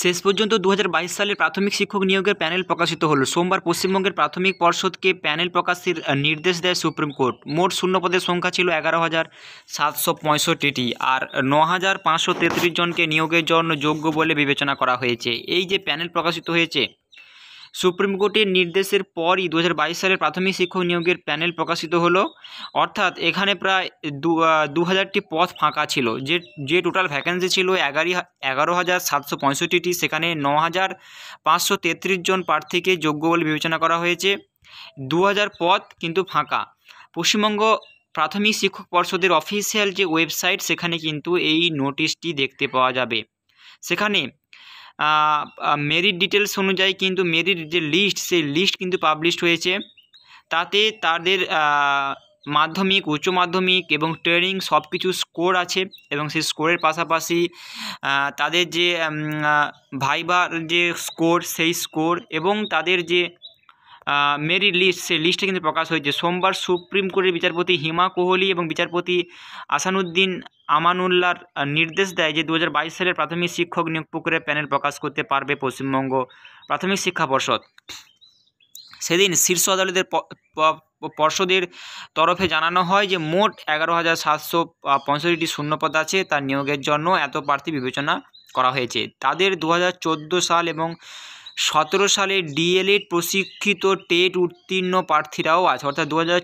শেষ পর্যন্ত দু সালে প্রাথমিক শিক্ষক নিয়োগের প্যানেল প্রকাশিত হল সোমবার পশ্চিমবঙ্গের প্রাথমিক পর্ষদকে প্যানেল প্রকাশের নির্দেশ দেয় সুপ্রিম কোর্ট মোট শূন্য পদের সংখ্যা ছিল এগারো হাজার সাতশো পঁয়ষট্টিটি আর ন হাজার পাঁচশো তেত্রিশ জনকে নিয়োগের জন্য যোগ্য বলে বিবেচনা করা হয়েছে এই যে প্যানেল প্রকাশিত হয়েছে সুপ্রিম কোর্টের নির্দেশের পরই দু সালের প্রাথমিক শিক্ষক নিয়োগের প্যানেল প্রকাশিত হলো অর্থাৎ এখানে প্রায় দু হাজারটি পথ ফাঁকা ছিল যে যে টোটাল ভ্যাকেন্সি ছিল এগারি এগারো হাজার সাতশো পঁয়ষট্টিটি সেখানে ন হাজার পাঁচশো তেত্রিশ জন প্রার্থীকে যোগ্য বলে বিবেচনা করা হয়েছে দু হাজার পথ কিন্তু ফাঁকা পশ্চিমবঙ্গ প্রাথমিক শিক্ষক পর্ষদের অফিসিয়াল যে ওয়েবসাইট সেখানে কিন্তু এই নোটিশটি দেখতে পাওয়া যাবে সেখানে মেরিট ডিটেলস অনুযায়ী কিন্তু মেরিট যে লিস্ট সেই লিস্ট কিন্তু পাবলিশড হয়েছে তাতে তাদের মাধ্যমিক উচ্চ মাধ্যমিক এবং ট্রেনিং সব কিছু স্কোর আছে এবং সেই স্কোরের পাশাপাশি তাদের যে ভাইবার যে স্কোর সেই স্কোর এবং তাদের যে মেরি লিস্ট সেই লিস্টে কিন্তু প্রকাশ হয়েছে সোমবার সুপ্রিম কোর্টের বিচারপতি হিমা কোহলি এবং বিচারপতি আসানুদ্দিন আমানুল্লার নির্দেশ দেয় যে দু সালের প্রাথমিক শিক্ষক নিয়োগ প্রক্রিয়া প্যানেল প্রকাশ করতে পারবে পশ্চিমবঙ্গ প্রাথমিক শিক্ষা পর্ষদ সেদিন শীর্ষ আদালতের পর্ষদের তরফে জানানো হয় যে মোট এগারো হাজার সাতশো পঁয়ষট্টিটি শূন্যপদ আছে তার নিয়োগের জন্য এত প্রার্থী বিবেচনা করা হয়েছে তাদের দু সাল এবং সতেরো সালে ডিএলএড প্রশিক্ষিত টেট উত্তীর্ণ প্রার্থীরাও আছে অর্থাৎ দু হাজার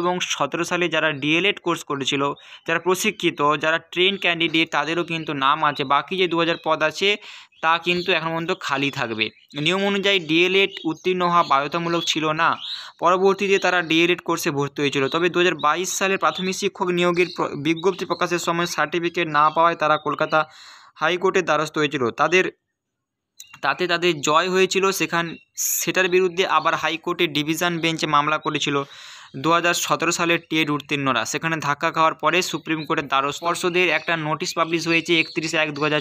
এবং সতেরো সালে যারা ডিএলএড কোর্স করেছিল যারা প্রশিক্ষিত যারা ট্রেন ক্যান্ডিডেট তাদেরও কিন্তু নাম আছে বাকি যে দু পদ আছে তা কিন্তু এখন পর্যন্ত খালি থাকবে নিয়ম অনুযায়ী ডিএলএড উত্তীর্ণ হওয়া বাধ্যতামূলক ছিল না পরবর্তীতে তারা ডিএলএড কোর্সে ভর্তি হয়েছিল তবে দু সালে প্রাথমিক শিক্ষক নিয়োগের বিজ্ঞপ্তি প্রকাশের সময় সার্টিফিকেট না পাওয়ায় তারা কলকাতা হাইকোর্টের দ্বারস্থ হয়েছিল তাদের তাতে তাদের জয় হয়েছিল সেখান সেটার বিরুদ্ধে আবার হাইকোর্টে ডিভিশন বেঞ্চে মামলা করেছিল দু হাজার সালে টেড উত্তীর্ণরা সেখানে ধাক্কা খাওয়ার পরে সুপ্রিম কোর্টের দ্বারস্থ পর্ষদের একটা নোটিশ পাবলিশ হয়েছে একত্রিশে এক দু হাজার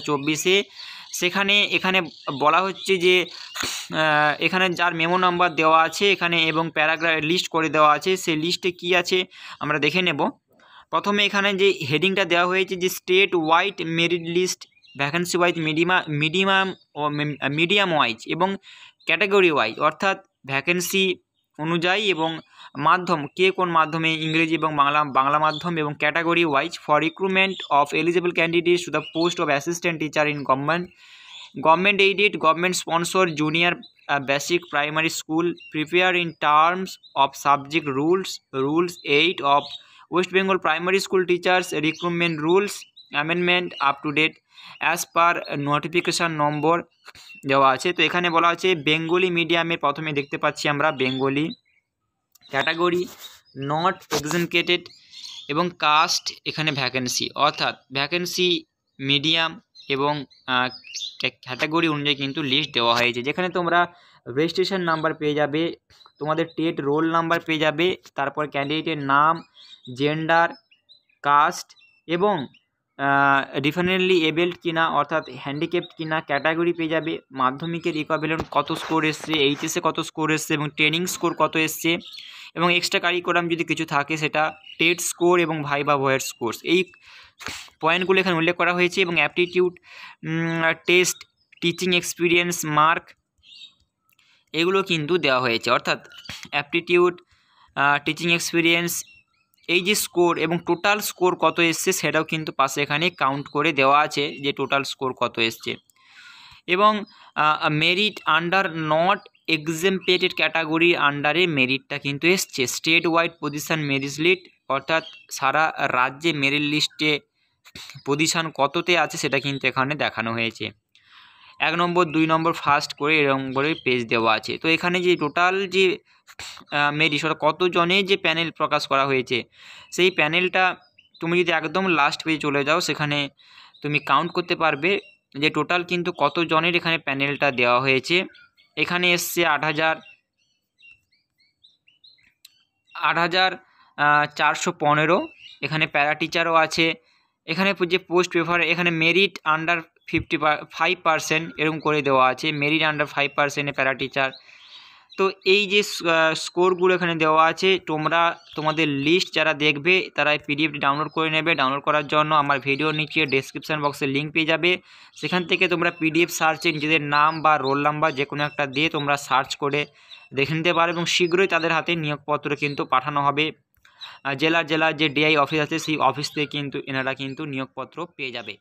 সেখানে এখানে বলা হচ্ছে যে এখানে যার মেমো নাম্বার দেওয়া আছে এখানে এবং প্যারাগ্রাফ লিস্ট করে দেওয়া আছে সেই লিস্টে কি আছে আমরা দেখে নেব প্রথমে এখানে যে হেডিংটা দেওয়া হয়েছে যে state wide merit list vacancy wise মিডিমা মিডিমাম মিডিয়াম ওয়াইজ এবং ক্যাটাগরি ওয়াইজ অর্থাৎ ভ্যাকেন্সি অনুযায়ী এবং মাধ্যম কে কোন মাধ্যমে ইংরেজি এবং বাংলা বাংলা মাধ্যম এবং category wise for recruitment of eligible candidates to the post of assistant teacher in government government aided government sponsor junior basic primary school prepare in terms of subject rules rules eight of West Bengal primary school teachers recruitment rules amendment up to date as per notification number দেওয়া আছে তো এখানে বলা আছে Bengali মিডিয়ামে প্রথমে দেখতে পাচ্ছি আমরা বেঙ্গলি ক্যাটাগরি নট এক্সেনকেটেড এবং কাস্ট এখানে ভ্যাকেন্সি অর্থাৎ ভ্যাকেন্সি মিডিয়াম এবং ক্যাটাগরি অনুযায়ী কিন্তু লিস্ট দেওয়া হয়েছে যেখানে তোমরা রেজিস্ট্রেশন নাম্বার পেয়ে যাবে তোমাদের টেট রোল নাম্বার পেয়ে যাবে তারপর ক্যান্ডিডেটের নাম জেন্ডার কাস্ট এবং ডিফারেন্টলি এবেল্ড কিনা অর্থাৎ হ্যান্ডিক্যাপ্ট কিনা ক্যাটাগরি পেয়ে যাবে মাধ্যমিকের ইকোভ্যালেন্ট কত স্কোর এসছে এইচএসে কত স্কোর এসছে এবং ট্রেনিং স্কোর কত এসছে এবং এক্সট্রা কারিকুলাম যদি কিছু থাকে সেটা টেট স্কোর এবং বা ভয়ের স্কোর এই পয়েন্টগুলো এখানে উল্লেখ করা হয়েছে এবং aptitude test teaching experience mark এগুলো কিন্তু দেওয়া হয়েছে অর্থাৎ অ্যাপটিটিউড টিচিং এক্সপিরিয়েন্স এই যে স্কোর এবং টোটাল স্কোর কত এসছে সেটাও কিন্তু পাশে এখানে কাউন্ট করে দেওয়া আছে যে টোটাল স্কোর কত এসছে এবং মেরিট আন্ডার নট এক্সেম্পেটেড ক্যাটাগরির আন্ডারে মেরিটটা কিন্তু এসছে state wide position merit list অর্থাৎ সারা রাজ্যে মেরিট লিস্টে পজিশান কততে আছে সেটা কিন্তু এখানে দেখানো হয়েছে এক নম্বর দুই নম্বর ফার্স্ট করে এরকম করে পেজ দেওয়া আছে তো এখানে যে টোটাল যে মেরিট অর্থাৎ কতজনের যে প্যানেল প্রকাশ করা হয়েছে সেই প্যানেলটা তুমি যদি একদম লাস্ট পেজে চলে যাও সেখানে তুমি কাউন্ট করতে পারবে যে টোটাল কিন্তু কতজনের এখানে প্যানেলটা দেওয়া হয়েছে এখানে এসছে আট হাজার আট হাজার চারশো পনেরো এখানে প্যারা টিচারও আছে এখানে যে পোস্ট পেপার এখানে merit under fifty five percent এরকম করে দেওয়া আছে merit under five পারসেন্টে para teacher তো এই যে স্কোরগুলো এখানে দেওয়া আছে তোমরা তোমাদের লিস্ট যারা দেখবে তারা এই পিডিএফটি ডাউনলোড করে নেবে ডাউনলোড করার জন্য আমার ভিডিও নিচে ডিসক্রিপশান বক্সে লিঙ্ক পেয়ে যাবে সেখান থেকে তোমরা পিডিএফ সার্চে নিজেদের নাম বা রোল নাম্বার যে কোনো একটা দিয়ে তোমরা সার্চ করে দেখে নিতে পারো এবং শীঘ্রই তাদের হাতে নিয়োগপত্র কিন্তু পাঠানো হবে জেলার জেলার যে ডিআই অফিস আছে সেই অফিস থেকে কিন্তু এনারা কিন্তু নিয়োগপত্র পেয়ে যাবে